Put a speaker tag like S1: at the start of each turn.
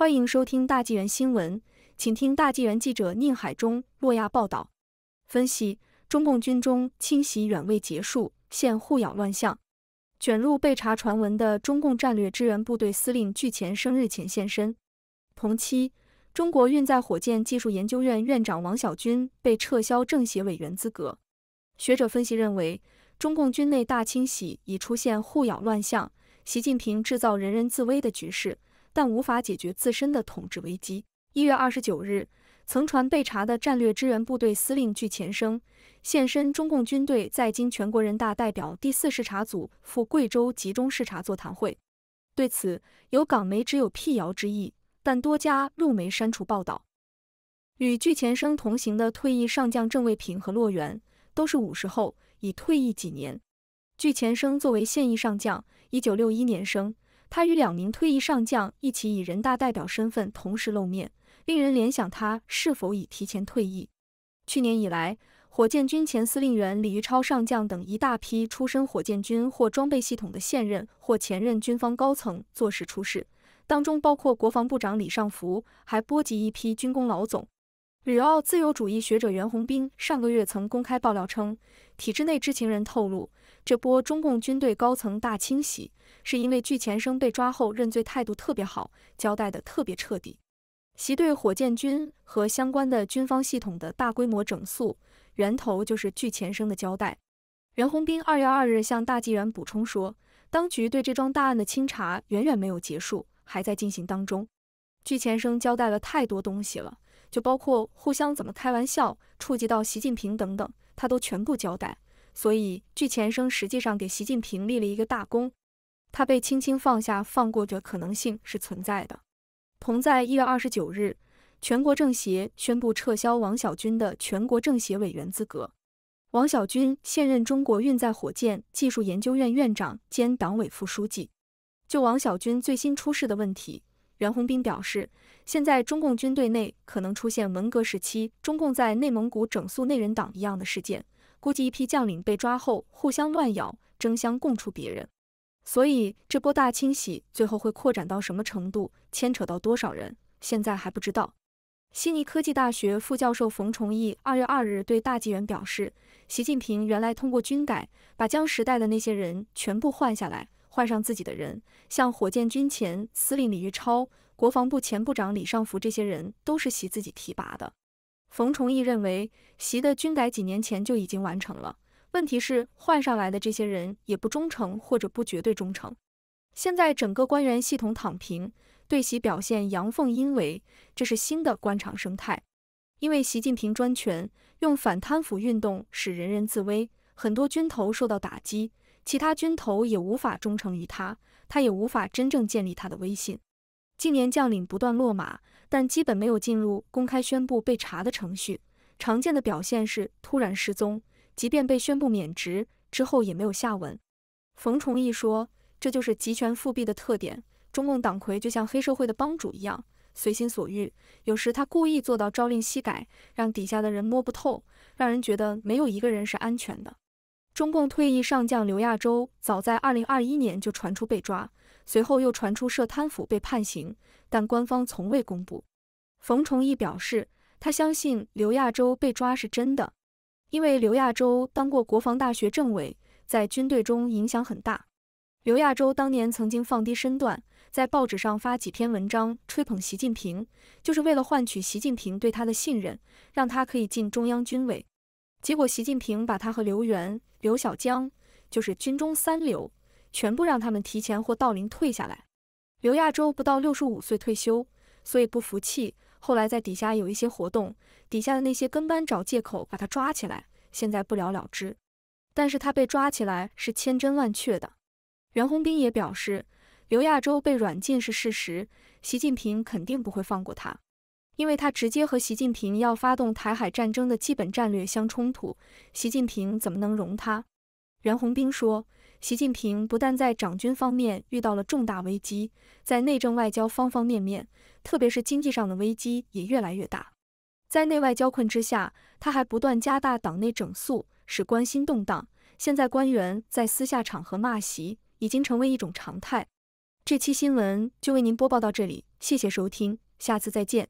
S1: 欢迎收听大纪元新闻，请听大纪元记者宁海中、洛亚报道。分析：中共军中清洗远未结束，现互咬乱象。卷入被查传闻的中共战略支援部队司令巨前生日前现身。同期，中国运载火箭技术研究院院长王小军被撤销政协委员资格。学者分析认为，中共军内大清洗已出现互咬乱象，习近平制造人人自危的局势。但无法解决自身的统治危机。一月二十九日，曾传被查的战略支援部队司令具前生现身中共军队在京全国人大代表第四视察组赴贵州集中视察座谈会。对此，有港媒只有辟谣之意，但多家路媒删除报道。与具前生同行的退役上将郑卫平和洛源都是五十后，已退役几年。具前生作为现役上将，一九六一年生。他与两名退役上将一起以人大代表身份同时露面，令人联想他是否已提前退役。去年以来，火箭军前司令员李玉超上将等一大批出身火箭军或装备系统的现任或前任军方高层坐实出事，当中包括国防部长李尚福，还波及一批军工老总。旅澳自由主义学者袁宏斌上个月曾公开爆料称，体制内知情人透露。这波中共军队高层大清洗，是因为具前生被抓后认罪态度特别好，交代的特别彻底。习对火箭军和相关的军方系统的大规模整肃，源头就是具前生的交代。袁宏斌二月二日向大纪元补充说，当局对这桩大案的清查远远没有结束，还在进行当中。具前生交代了太多东西了，就包括互相怎么开玩笑，触及到习近平等等，他都全部交代。所以，据前生实际上给习近平立了一个大功，他被轻轻放下、放过的可能性是存在的。同在1月29日，全国政协宣布撤销王小军的全国政协委员资格。王小军现任中国运载火箭技术研究院院长兼党委副书记。就王小军最新出事的问题，袁宏斌表示，现在中共军队内可能出现文革时期中共在内蒙古整肃内人党一样的事件。估计一批将领被抓后，互相乱咬，争相供出别人。所以这波大清洗最后会扩展到什么程度，牵扯到多少人，现在还不知道。悉尼科技大学副教授冯崇义二月二日对大纪元表示，习近平原来通过军改把将时代的那些人全部换下来，换上自己的人，像火箭军前司令李玉超、国防部前部长李尚福这些人都是习自己提拔的。冯崇义认为，习的军改几年前就已经完成了。问题是换上来的这些人也不忠诚，或者不绝对忠诚。现在整个官员系统躺平，对习表现阳奉阴违，这是新的官场生态。因为习近平专权，用反贪腐运动使人人自危，很多军头受到打击，其他军头也无法忠诚于他，他也无法真正建立他的威信。近年将领不断落马，但基本没有进入公开宣布被查的程序。常见的表现是突然失踪，即便被宣布免职之后也没有下文。冯崇义说：“这就是集权复辟的特点。中共党魁就像黑社会的帮主一样，随心所欲。有时他故意做到朝令夕改，让底下的人摸不透，让人觉得没有一个人是安全的。”中共退役上将刘亚洲早在二零二一年就传出被抓。随后又传出涉贪腐被判刑，但官方从未公布。冯崇义表示，他相信刘亚洲被抓是真的，因为刘亚洲当过国防大学政委，在军队中影响很大。刘亚洲当年曾经放低身段，在报纸上发几篇文章吹捧习近平，就是为了换取习近平对他的信任，让他可以进中央军委。结果习近平把他和刘源、刘小江，就是军中三流，全部让他们提前或到龄退下来。刘亚洲不到六十五岁退休，所以不服气。后来在底下有一些活动，底下的那些跟班找借口把他抓起来，现在不了了之。但是他被抓起来是千真万确的。袁宏斌也表示，刘亚洲被软禁是事实，习近平肯定不会放过他，因为他直接和习近平要发动台海战争的基本战略相冲突，习近平怎么能容他？袁宏斌说。习近平不但在长军方面遇到了重大危机，在内政外交方方面面，特别是经济上的危机也越来越大。在内外交困之下，他还不断加大党内整肃，使关心动荡。现在官员在私下场合骂习已经成为一种常态。这期新闻就为您播报到这里，谢谢收听，下次再见。